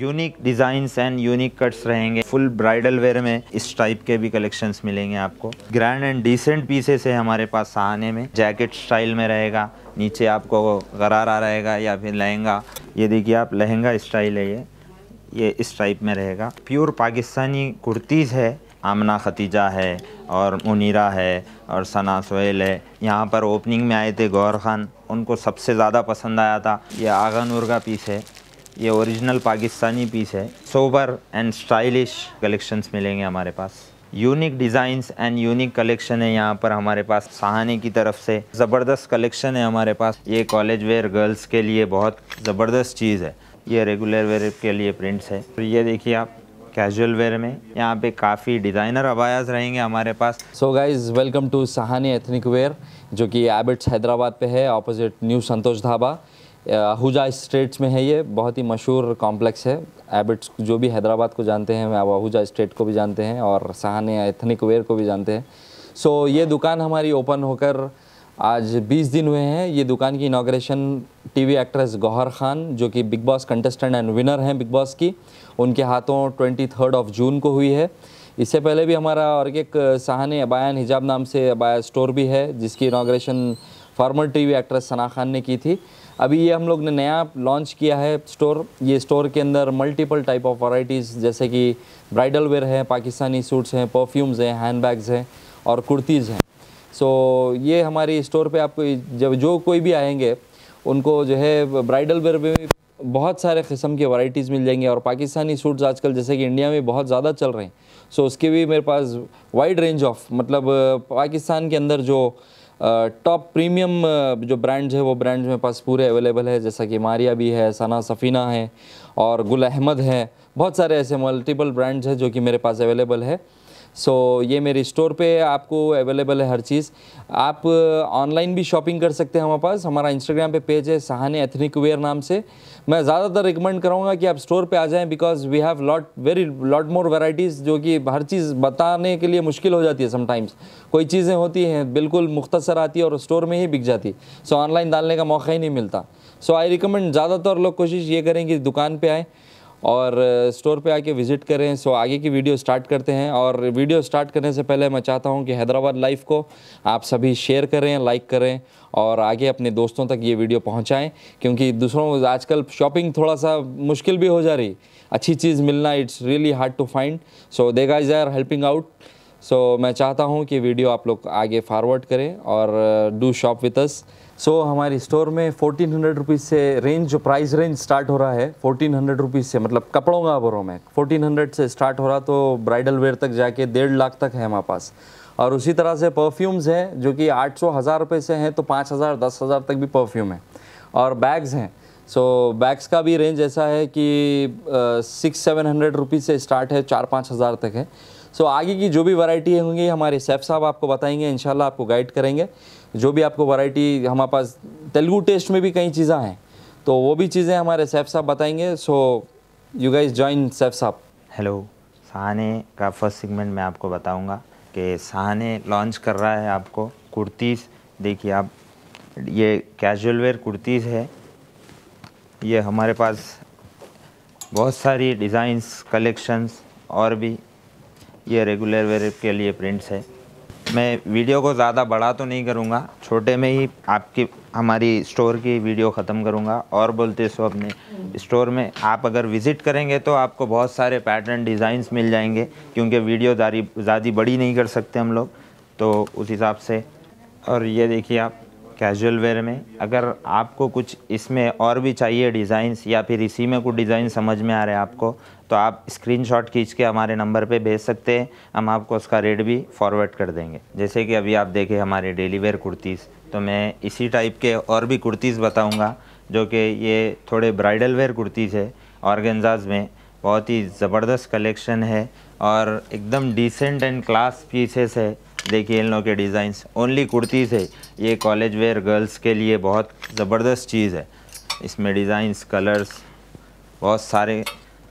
unique designs and unique cuts रहेंगे full bridal wear में इस टाइप के भी कलेक्शंस मिलेंगे आपको ग्रैंड एंड डिसेंट पीसेस है हमारे पास सहाने में जैकेट स्टाइल में रहेगा नीचे आपको गरारा रहेगा या फिर लहंगा ये देखिए आप लहंगा स्टाइल है ये ये इस टाइप में रहेगा प्योर पाकिस्तानी कुर्तीज़ है आमना खतीजा है और मुनीरा है और सना सोहेल है यहाँ पर ओपनिंग में आए थे गौर खान उनको सबसे ज़्यादा पसंद आया था ये आगा नूर का पीस है ये ओरिजिनल पाकिस्तानी पीस है सोबर एंड स्टाइलिश कलेक्शंस मिलेंगे हमारे पास unique designs and unique collection है यहाँ पर हमारे पास सहाने की तरफ से ज़बरदस्त कलेक्शन है हमारे पास ये कॉलेज वेयर गर्ल्स के लिए बहुत ज़बरदस्त चीज़ है ये रेगुलर वेयर के लिए प्रिंट्स है तो ये देखिए आप कैजुअल वेयर में यहाँ पे काफ़ी डिज़ाइनर अबायाज रहेंगे हमारे पास so guys welcome to Sahani ethnic wear जो कि एबिट्स हैदराबाद पे है opposite new Santosh Dhaba Ahuja estates में है ये बहुत ही मशहूर कॉम्प्लेक्स है एबिट्स जो भी हैदराबाद को जानते हैं आहूजा स्टेट को भी जानते हैं और सहाने एथनिक वेयर को भी जानते हैं सो so, ये दुकान हमारी ओपन होकर आज 20 दिन हुए हैं ये दुकान की inauguration TV actress Gauhar Khan जो कि Bigg Boss contestant and winner हैं बिग बॉस की उनके हाथों ट्वेंटी थर्ड ऑफ जून को हुई है इससे पहले भी हमारा और एक सहाने अबायान हिजाब नाम से अबाया स्टोर भी है जिसकी inauguration former TV actress Sana Khan ने की थी अभी ये हम लोग ने नया लॉन्च किया है स्टोर ये स्टोर के अंदर मल्टीपल टाइप ऑफ वराइटीज़ जैसे कि ब्राइडल वेयर है पाकिस्तानी सूट्स हैं परफ्यूम्स हैं हैंडबैग्स हैं और कुर्तीज़ हैं सो so, ये हमारी स्टोर पे आपको जब जो कोई भी आएंगे उनको जो है ब्राइडल वेयर में बहुत सारे किस्म के वराइटीज़ मिल जाएंगी और पाकिस्तानी सूट्स आजकल जैसे कि इंडिया में बहुत ज़्यादा चल रहे हैं सो so, उसके भी मेरे पास वाइड रेंज ऑफ मतलब पाकिस्तान के अंदर जो टॉप प्रीमियम जो ब्रांड्स है वो ब्रांड्स मेरे पास पूरे अवेलेबल है जैसा कि मारिया भी है सना सफ़ीना है और गुल अहमद है बहुत सारे ऐसे मल्टीपल ब्रांड्स हैं जो कि मेरे पास अवेलेबल है सो so, ये मेरे स्टोर पे आपको अवेलेबल है हर चीज़ आप ऑनलाइन uh, भी शॉपिंग कर सकते हैं हमारे पास हमारा इंस्टाग्राम पे पेज है सहाने एथनिक वेयर नाम से मैं ज़्यादातर रिकमेंड करूँगा कि आप स्टोर पे आ जाएं because we have lot very lot more varieties जो कि हर चीज़ बताने के लिए मुश्किल हो जाती है समटाइम्स कोई चीज़ें होती हैं बिल्कुल मुख्तसर आती है और स्टोर में ही बिक जाती सो so, ऑनलाइन डालने का मौका ही नहीं मिलता सो आई रिकमेंड ज़्यादातर लोग कोशिश ये करें कि दुकान पर आएँ और स्टोर पे आके विज़िट करें सो आगे की वीडियो स्टार्ट करते हैं और वीडियो स्टार्ट करने से पहले मैं चाहता हूँ कि हैदराबाद लाइफ को आप सभी शेयर करें लाइक करें और आगे अपने दोस्तों तक ये वीडियो पहुँचाएँ क्योंकि दूसरों आजकल शॉपिंग थोड़ा सा मुश्किल भी हो जा रही अच्छी चीज़ मिलना it's really hard to find so they guys are helping out so मैं चाहता हूँ कि वीडियो आप लोग आगे फारवर्ड करें और do shop with us so so, हमारे स्टोर में फोर्टीन हंड्रेड रुपीज़ से रेंज जो प्राइस रेंज स्टार्ट हो रहा है फोर्टीन हंड्रेड रुपीज़ से मतलब कपड़ों का भरों में फोर्टीन हंड्रेड से स्टार्ट हो रहा तो ब्राइडल वेयर तक जाके डेढ़ लाख तक है हमारे पास और उसी तरह से परफ्यूम्स हैं जो कि आठ सौ हज़ार रुपये से हैं तो पाँच हज़ार दस हज़ार तक भी परफ्यूम है और बैग्स हैं सो so, बैग्स का भी रेंज ऐसा है कि सिक्स सेवन हंड्रेड रुपीज़ से स्टार्ट है चार पाँच हज़ार तक है सो so, आगे की जो भी वैरायटी होंगी हमारे सैफ साहब आपको बताएंगे इंशाल्लाह आपको गाइड करेंगे जो भी आपको वैरायटी हमारे पास तेलुगु टेस्ट में भी कई चीज़ें हैं तो वो भी चीज़ें हमारे सैफ साहब बताएंगे so you guys join Saif साहब हेलो सहाने का फर्स्ट सेगमेंट मैं आपको बताऊंगा कि सहाने लॉन्च कर रहा है आपको कुर्तीज़ देखिए आप ये कैजुअल वेयर कुर्तीज़ है ये हमारे पास बहुत सारी डिज़ाइंस कलेक्शंस और भी ये रेगुलर वेयर के लिए प्रिंट्स है मैं वीडियो को ज़्यादा बड़ा तो नहीं करूँगा छोटे में ही आपकी हमारी स्टोर की वीडियो ख़त्म करूँगा और बोलते सो अपने स्टोर में आप अगर विज़िट करेंगे तो आपको बहुत सारे पैटर्न डिज़ाइंस मिल जाएंगे क्योंकि वीडियो ज़्यादा बड़ी नहीं कर सकते हम लोग तो उस हिसाब से और ये देखिए आप कैजुअल वेयर में अगर आपको कुछ इसमें और भी चाहिए डिज़ाइंस या फिर इसी में कुछ डिज़ाइन समझ में आ रहे हैं आपको तो आप स्क्रीनशॉट खींच के हमारे नंबर पे भेज सकते हैं हम आपको उसका रेट भी फॉरवर्ड कर देंगे जैसे कि अभी आप देखें हमारे डेली वेयर कुर्तीज़ तो मैं इसी टाइप के और भी कुर्तीज़ बताऊँगा जो कि ये थोड़े ब्राइडल वेयर कुर्तीज़ है ऑर्गेंजाज में बहुत ही ज़बरदस्त कलेक्शन है और एकदम डिसेंट एंड क्लास पीसेस है देखिए इन लोगों के डिज़ाइंस ओनली कुर्तीज़ है ये कॉलेज वेयर गर्ल्स के लिए बहुत ज़बरदस्त चीज़ है इसमें डिज़ाइंस कलर्स बहुत सारे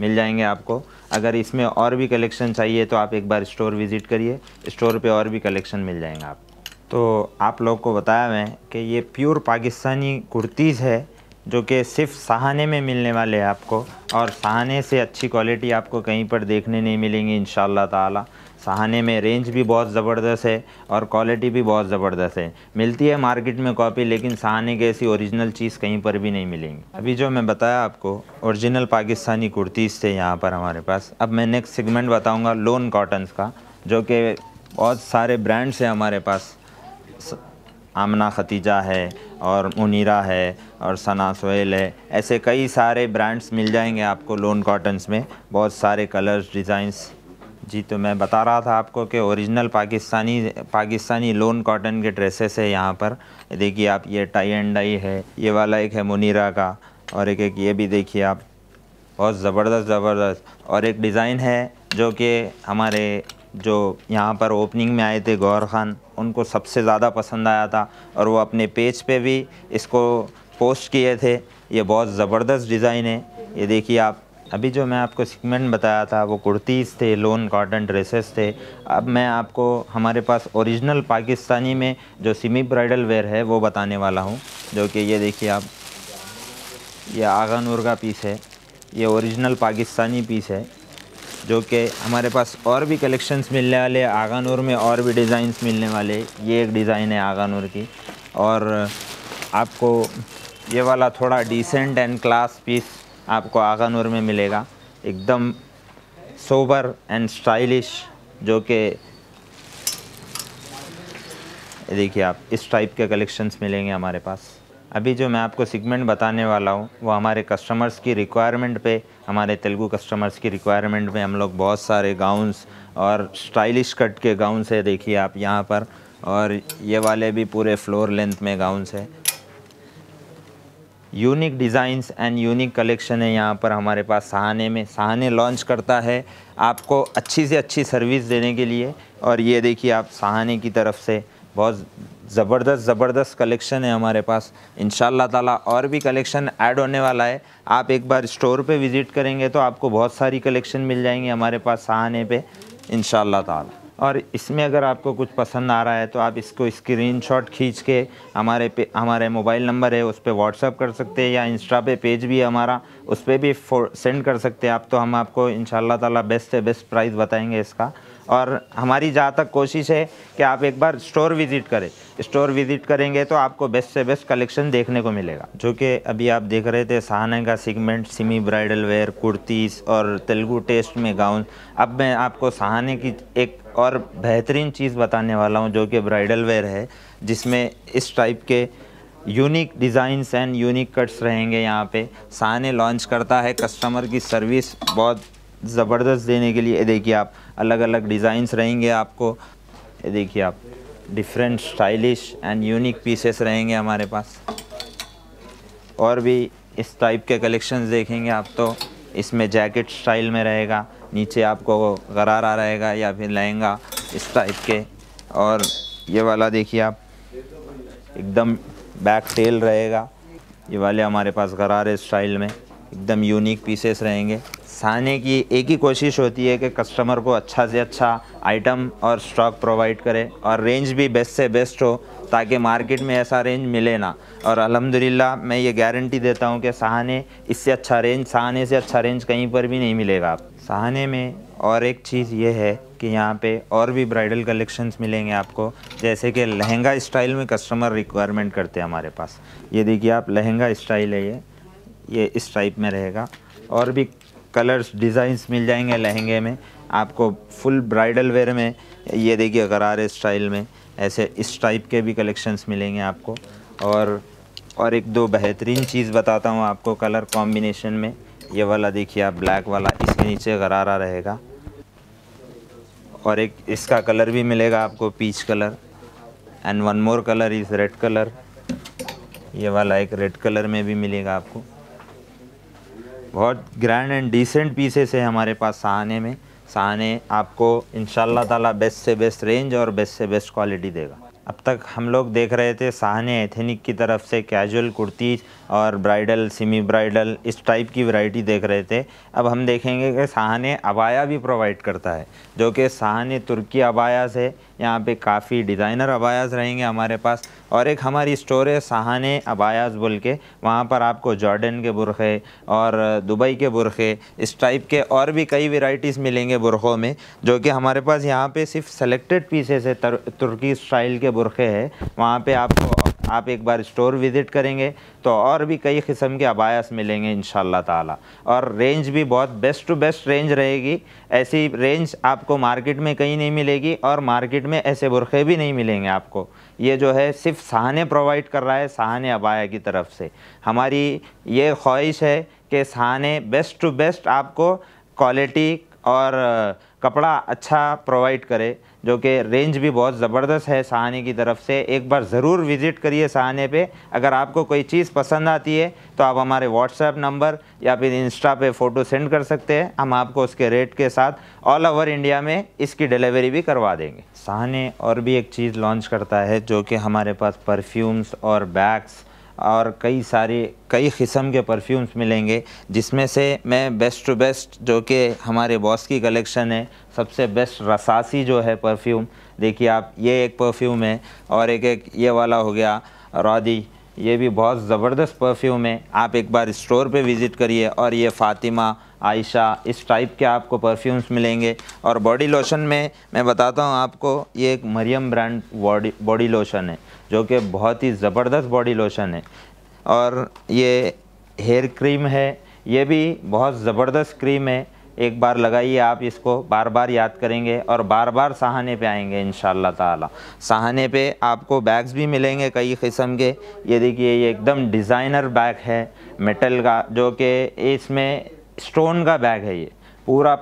मिल जाएंगे आपको अगर इसमें और भी कलेक्शन चाहिए तो आप एक बार स्टोर विज़िट करिए स्टोर पे और भी कलेक्शन मिल जाएंगे आप तो आप लोग को बताया मैं कि ये प्योर पाकिस्तानी कुर्तीज़ है जो कि सिर्फ सहाने में मिलने वाले हैं आपको और सहाने से अच्छी क्वालिटी आपको कहीं पर देखने नहीं मिलेंगी इन शाह सहाने में रेंज भी बहुत ज़बरदस्त है और क्वालिटी भी बहुत ज़बरदस्त है मिलती है मार्केट में कॉपी लेकिन सहाने की ऐसी ओरिजिनल चीज़ कहीं पर भी नहीं मिलेंगी अभी जो मैं बताया आपको ओरिजिनल पाकिस्तानी कुर्तीज़ थे यहाँ पर हमारे पास अब मैं नेक्स्ट सेगमेंट बताऊँगा लोन कॉटन्स का जो कि बहुत सारे ब्रांड्स हैं हमारे पास आमना खतीजा है और मुनीरा है और सना सोहेल है ऐसे कई सारे ब्रांड्स मिल जाएंगे आपको लोन कॉटन्स में बहुत सारे कलर्स डिज़ाइंस जी तो मैं बता रहा था आपको कि original Pakistani Pakistani lawn cotton के ड्रेसेस है यहाँ पर देखिए आप ये टाई एंड डाई है ये वाला एक है मुनीरा का और एक एक ये भी देखिए आप बहुत ज़बरदस्त ज़बरदस्त और एक डिज़ाइन है जो कि हमारे जो यहाँ पर ओपनिंग में आए थे गौर खान उनको सबसे ज़्यादा पसंद आया था और वो अपने पेज पे भी इसको पोस्ट किए थे ये बहुत ज़बरदस्त डिज़ाइन है ये देखिए आप अभी जो मैं आपको सिगमेंट बताया था वो कुर्तीज़ थे लोन कॉटन ड्रेसेस थे अब मैं आपको हमारे पास ओरिजिनल पाकिस्तानी में जो सिमी ब्राइडल वेयर है वो बताने वाला हूँ जो कि ये देखिए आप ये आगा नूर का पीस है ये ओरिजिनल पाकिस्तानी पीस है जो कि हमारे पास और भी कलेक्शंस मिलने वाले आगा नूर में और भी डिज़ाइंस मिलने वाले ये एक डिज़ाइन है आगा नूर की और आपको ये वाला थोड़ा डिसेंट एंड क्लास पीस आपको आगा नूर में मिलेगा एकदम सोबर एंड स्टाइलिश जो कि देखिए आप इस टाइप के कलेक्शंस मिलेंगे हमारे पास अभी जो मैं आपको सिगमेंट बताने वाला हूँ वो हमारे कस्टमर्स की रिक्वायरमेंट पे हमारे तेलुगु कस्टमर्स की रिक्वायरमेंट में हम लोग बहुत सारे गाउन्स और स्टाइलिश कट के गाउन्स है देखिए आप यहाँ पर और ये वाले भी पूरे फ्लोर लेंथ में गाउन्स है unique designs and unique collection है यहाँ पर हमारे पास सहाने में सहाने लॉन्च करता है आपको अच्छी से अच्छी सर्विस देने के लिए और ये देखिए आप सहाने की तरफ से बहुत ज़बरदस्त ज़बरदस्त कलेक्शन है हमारे पास इन ताला और भी कलेक्शन ऐड होने वाला है आप एक बार स्टोर पे विज़िट करेंगे तो आपको बहुत सारी कलेक्शन मिल जाएंगी हमारे पास सहाने पे इन ताला और इसमें अगर आपको कुछ पसंद आ रहा है तो आप इसको स्क्रीनशॉट खींच के हमारे पे हमारे मोबाइल नंबर है उस पर व्हाट्सअप कर सकते हैं या इंस्टा पे पेज भी है हमारा उस पर भी सेंड कर सकते हैं आप तो हम आपको इन ताला बेस्ट से बेस्ट प्राइस बताएंगे इसका और हमारी जहाँ तक कोशिश है कि आप एक बार स्टोर विज़िट करें स्टोर विज़िट करेंगे तो आपको बेस्ट से बेस्ट कलेक्शन देखने को मिलेगा जो कि अभी आप देख रहे थे सहाने का segment semi bridal wear kurtis और तेलुगू टेस्ट में गाउन अब मैं आपको सहाने की एक और बेहतरीन चीज़ बताने वाला हूँ जो कि ब्राइडल वेयर है जिसमें इस टाइप के unique designs and unique cuts रहेंगे यहाँ पे साने लॉन्च करता है कस्टमर की सर्विस बहुत ज़बरदस्त देने के लिए देखिए आप अलग अलग डिज़ाइंस रहेंगे आपको ये देखिए आप different stylish and unique pieces रहेंगे हमारे पास और भी इस टाइप के कलेक्शंस देखेंगे आप तो इसमें जैकेट स्टाइल में रहेगा नीचे आपको गरारा रहेगा या फिर लहंगा इस टाइप के और ये वाला देखिए आप एकदम बैक टेल रहेगा ये वाले हमारे पास गरारे स्टाइल में एकदम यूनिक पीसेस रहेंगे साने की एक ही कोशिश होती है कि कस्टमर को अच्छा से अच्छा आइटम और स्टॉक प्रोवाइड करे और रेंज भी बेस्ट से बेस्ट हो ताकि मार्केट में ऐसा रेंज मिले ना और अल्हम्दुलिल्लाह मैं ये गारंटी देता हूँ कि सहाने इससे अच्छा रेंज सहाने से अच्छा रेंज कहीं पर भी नहीं मिलेगा आप सहाने में और एक चीज़ ये है कि यहाँ पे और भी ब्राइडल कलेक्शंस मिलेंगे आपको जैसे कि लहंगा स्टाइल में कस्टमर रिक्वायरमेंट करते हैं हमारे पास ये देखिए आप लहंगा स्टाइल है ये ये इस टाइप में रहेगा और भी कलर्स डिज़ाइंस मिल जाएंगे लहंगे में आपको फुल ब्राइडल वेयर में ये देखिए गरारे स्टाइल में ऐसे इस टाइप के भी कलेक्शंस मिलेंगे आपको और और एक दो बेहतरीन चीज़ बताता हूँ आपको कलर कॉम्बिनेशन में ये वाला देखिए आप ब्लैक वाला इसके नीचे गरारा रहेगा और एक इसका कलर भी मिलेगा आपको peach colour and one more colour is red colour ये वाला एक रेड कलर में भी मिलेगा आपको बहुत ग्रैंड एंड डिसेंट पीसेस है हमारे पास सहाने में सहाने आपको इन ताला बेस्ट से बेस्ट रेंज और बेस्ट से बेस्ट क्वालिटी देगा अब तक हम लोग देख रहे थे सहाने एथेनिक की तरफ से कैजुअल कुर्तीज़ और ब्राइडल सेमी ब्राइडल इस टाइप की वैरायटी देख रहे थे अब हम देखेंगे कि सहाने अबाया भी प्रोवाइड करता है जो कि सहाने तुर्की अबायास है यहाँ पे काफ़ी डिज़ाइनर अबायास रहेंगे हमारे पास और एक हमारी स्टोर है सहाने अबायास बोल के वहाँ पर आपको जॉर्डन के बुरखे और दुबई के बुरखे इस टाइप के और भी कई वेराइटीज़ मिलेंगे बुरखों में जो कि हमारे पास यहाँ पर सिर्फ सेलेक्टेड पीसेस है तुर्की स्टाइल के बुरखे है वहाँ पर आपको आप एक बार स्टोर विज़िट करेंगे तो और भी कई किस्म के अबायस मिलेंगे इन ताला और रेंज भी बहुत बेस्ट टू बेस्ट रेंज रहेगी ऐसी रेंज आपको मार्केट में कहीं नहीं मिलेगी और मार्केट में ऐसे बुरखे भी नहीं मिलेंगे आपको ये जो है सिर्फ सहाने प्रोवाइड कर रहा है सहाने अबाया की तरफ से हमारी ये ख्वाहिश है कि सहाने बेस्ट टू बेस्ट आपको क्वालिटी और कपड़ा अच्छा प्रोवाइड करे जो कि रेंज भी बहुत ज़बरदस्त है सहाने की तरफ से एक बार ज़रूर विज़िट करिए सहाने पे अगर आपको कोई चीज़ पसंद आती है तो आप हमारे व्हाट्सएप नंबर या फिर इंस्टा पे फ़ोटो सेंड कर सकते हैं हम आपको उसके रेट के साथ ऑल ओवर इंडिया में इसकी डिलीवरी भी करवा देंगे सहाने और भी एक चीज़ लॉन्च करता है जो कि हमारे पास परफ्यूम्स और बैग्स और कई सारे कई किस्म के परफ्यूम्स मिलेंगे जिसमें से मैं बेस्ट टू बेस्ट जो कि हमारे बॉस की कलेक्शन है सबसे बेस्ट रसासी जो है परफ्यूम देखिए आप ये एक परफ्यूम है और एक एक ये वाला हो गया रॉदी ये भी बहुत ज़बरदस्त परफ्यूम है आप एक बार स्टोर पे विज़िट करिए और ये फ़ातिमा आयशा इस टाइप के आपको परफ्यूम्स मिलेंगे और बॉडी लोशन में मैं बताता हूँ आपको ये एक Maryam brand body body lotion है जो कि बहुत ही ज़बरदस्त बॉडी लोशन है और ये हेयर क्रीम है ये भी बहुत ज़बरदस्त क्रीम है एक बार लगाइए आप इसको बार बार याद करेंगे और बार बार सहाने पे आएंगे इन ताला सहाने पे आपको बैग्स भी मिलेंगे कई किस्म के ये देखिए ये एकदम डिज़ाइनर बैग है मेटल का जो कि इसमें स्टोन का बैग है ये पूरा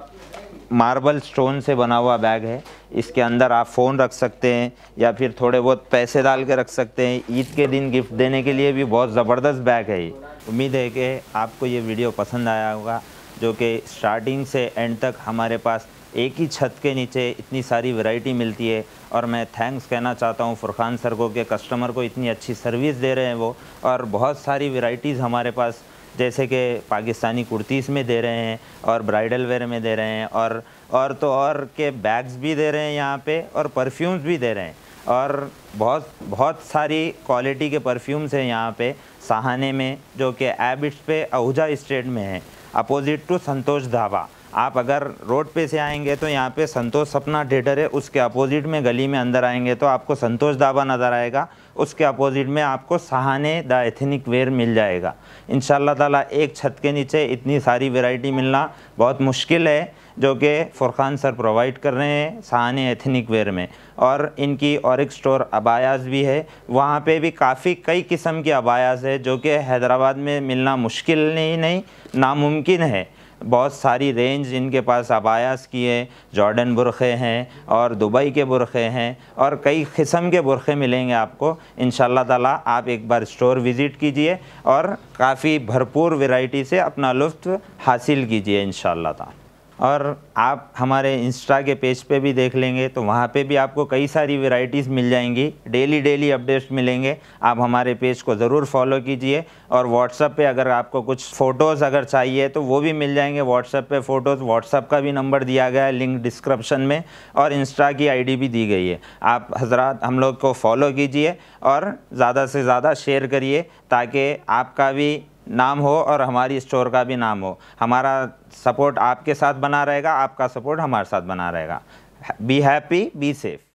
मार्बल स्टोन से बना हुआ बैग है इसके अंदर आप फ़ोन रख सकते हैं या फिर थोड़े बहुत पैसे डाल के रख सकते हैं ईद के दिन गिफ्ट देने के लिए भी बहुत ज़बरदस्त बैग है ये उम्मीद है कि आपको ये वीडियो पसंद आया होगा जो कि स्टार्टिंग से एंड तक हमारे पास एक ही छत के नीचे इतनी सारी वैरायटी मिलती है और मैं थैंक्स कहना चाहता हूँ फुरखान सर को कि कस्टमर को इतनी अच्छी सर्विस दे रहे हैं वो और बहुत सारी वैरायटीज़ हमारे पास जैसे कि पाकिस्तानी कुर्तीस में दे रहे हैं और ब्राइडल वेयर में दे रहे हैं और और तो और के बैग्स भी दे रहे हैं यहाँ पर और परफ्यूम्स भी दे रहे हैं और बहुत बहुत सारी क्वालिटी के परफ्यूम्स हैं यहाँ पे सहाने में जो कि एबिट्स पे आहूजा इस्टेट में है अपोजिट टू संतोष ढाबा आप अगर रोड पे से आएंगे तो यहाँ पे संतोष सपना थिएटर है उसके अपोजिट में गली में अंदर आएंगे तो आपको संतोष ढाबा नज़र आएगा उसके अपोजिट में आपको सहाने द एथनिक वेयर मिल जाएगा इन ताला एक छत के नीचे इतनी सारी वेराइटी मिलना बहुत मुश्किल है जो कि फुरखान सर प्रोवाइड कर रहे हैं सहान एथनिक वेयर में और इनकी और एक स्टोर अबायास भी है वहाँ पे भी काफ़ी कई किस्म की अबायास है जो कि हैदराबाद में मिलना मुश्किल नहीं नहीं नामुमकिन है बहुत सारी रेंज इनके पास अबायास की है जॉर्डन बुरख़े हैं और दुबई के बुरख़े हैं और कई किस्म के बुरख़े मिलेंगे आपको इन ताला आप एक बार स्टोर विज़िट कीजिए और काफ़ी भरपूर वैरायटी से अपना लुफ्फ़ हासिल कीजिए इन ताला और आप हमारे इंस्टा के पेज पे भी देख लेंगे तो वहाँ पे भी आपको कई सारी वेराइटीज़ मिल जाएंगी डेली डेली अपडेट्स मिलेंगे आप हमारे पेज को ज़रूर फॉलो कीजिए और व्हाट्सअप पे अगर आपको कुछ फ़ोटोज़ अगर चाहिए तो वो भी मिल जाएंगे व्हाट्सअप पे फ़ोटोज़ व्हाट्सअप का भी नंबर दिया गया है लिंक डिस्क्रिप्शन में और इंस्टा की आई भी दी गई है आप हजरात हम लोग को फॉलो कीजिए और ज़्यादा से ज़्यादा शेयर करिए ताकि आपका भी नाम हो और हमारी स्टोर का भी नाम हो हमारा सपोर्ट आपके साथ बना रहेगा आपका सपोर्ट हमारे साथ बना रहेगा बी हैप्पी बी सेफ